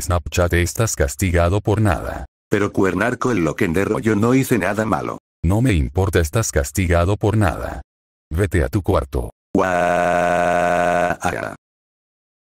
Snapchat estás castigado por nada. Pero cuernarco el en yo no hice nada malo. No me importa estás castigado por nada. Vete a tu cuarto.